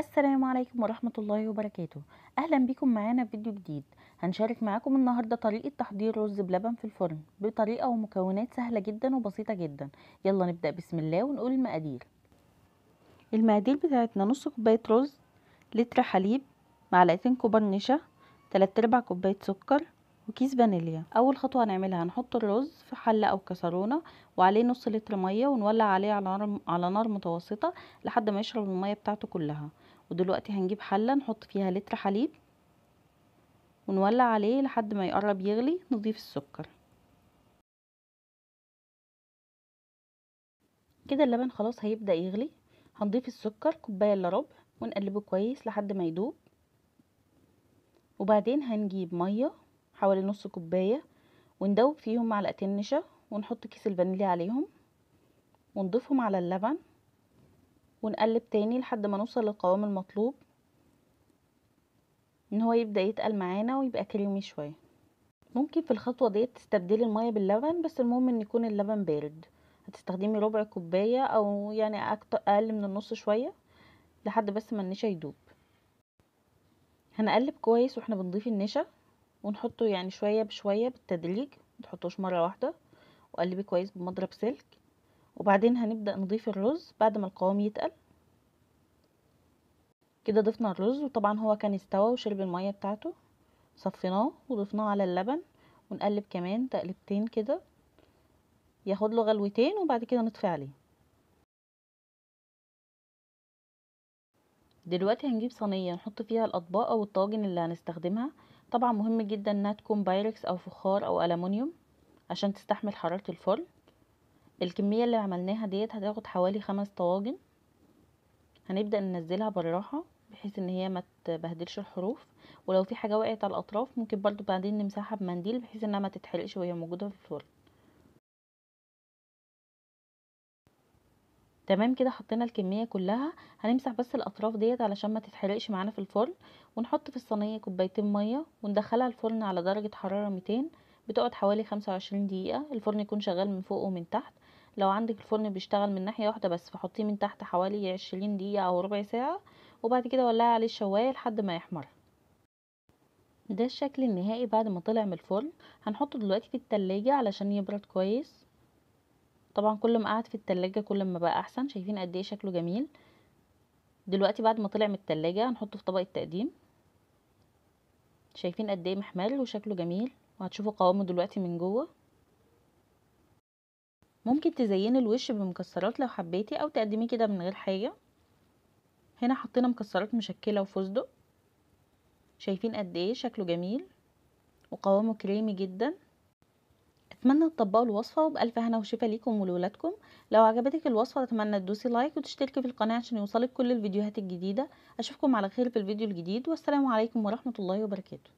السلام عليكم ورحمة الله وبركاته أهلا بكم معانا في فيديو جديد هنشارك معاكم النهاردة طريقة تحضير رز بلبن في الفرن بطريقة ومكونات سهلة جدا وبسيطة جدا يلا نبدأ بسم الله ونقول المقادير المقادير بتاعتنا نص كوباية رز لتر حليب معلقتين كبار نشا تلات ارباع كوباية سكر وكيس فانيليا اول خطوه هنعملها هنحط الرز في حله او كسرونه وعليه نص لتر ميه ونولع عليه على نار على نار متوسطه لحد ما يشرب الميه بتاعته كلها ودلوقتي هنجيب حلة نحط فيها لتر حليب ونولع عليه لحد ما يقرب يغلي نضيف السكر كده اللبن خلاص هيبدأ يغلي هنضيف السكر كوباية الا ربع ونقلبه كويس لحد ما يدوب وبعدين هنجيب مية حوالي نص كوباية وندوب فيهم معلقتين نشا ونحط كيس الفانيليا عليهم ونضيفهم على اللبن ونقلب تاني لحد ما نوصل للقوام المطلوب ان هو يبدأ يتقل معانا ويبقى كريمي شوية ممكن في الخطوة ديت تستبدلي المية باللبن بس المهم ان يكون اللبن بارد هتستخدمي ربع كوباية او يعني اقل من النص شوية لحد بس ما النشا يدوب هنقلب كويس واحنا بنضيف النشا ونحطه يعني شوية بشوية بالتدريج متحطوش مرة واحدة وقلبي كويس بمضرب سلك وبعدين هنبدأ نضيف الرز بعد ما القوام يتقل كده ضفنا الرز وطبعا هو كان استوى وشرب المية بتاعته صفيناه وضفناه على اللبن ونقلب كمان تقلبتين كده ياخد له غلوتين وبعد كده نطفي عليه دلوقتي هنجيب صينيه نحط فيها الاطباق او الطواجن اللي هنستخدمها طبعا مهم جدا انها تكون بايركس او فخار او الومنيوم عشان تستحمل حراره الفرن الكمية اللي عملناها ديت هتاخد حوالي خمس طواجن هنبدأ ننزلها براحة بحيث ان هي ما تبهدلش الحروف ولو في حاجة وقعت على الاطراف ممكن برضو بعدين نمسحها بمنديل بحيث انها ما تتحرقش وهي موجودة في الفرن تمام كده حطينا الكمية كلها هنمسح بس الاطراف ديت علشان ما تتحرقش معانا في الفرن ونحط في الصينية كوبايتين مية وندخلها الفرن على درجة حرارة 200 بتقعد حوالي خمسة وعشرين دقيقة الفرن يكون شغال من فوق ومن تحت لو عندك الفرن بيشتغل من ناحية واحدة بس فحطيه من تحت حوالي عشرين دقيقة أو ربع ساعة وبعد كده ولعي عليه الشواية لحد ما يحمر ده الشكل النهائي بعد ما طلع من الفرن هنحطه دلوقتي في التلاجة علشان يبرد كويس طبعا كل ما قعد في التلاجة كل ما بقى أحسن شايفين قد ايه شكله جميل دلوقتي بعد ما طلع من التلاجة هنحطه في طبق التقديم شايفين قد ايه محمر وشكله جميل وهتشوفوا قوامه دلوقتي من جوه ممكن تزيني الوش بمكسرات لو حبيتي او تقدميه كده من غير حاجه هنا حطينا مكسرات مشكله وفستق شايفين قد ايه شكله جميل وقوامه كريمي جدا اتمنى تطبقوا الوصفه وبالف هنا وشفا ليكم ولولادكم لو عجبتك الوصفه اتمنى تدوسي لايك وتشتركي في القناه عشان يوصلك كل الفيديوهات الجديده اشوفكم على خير في الفيديو الجديد والسلام عليكم ورحمه الله وبركاته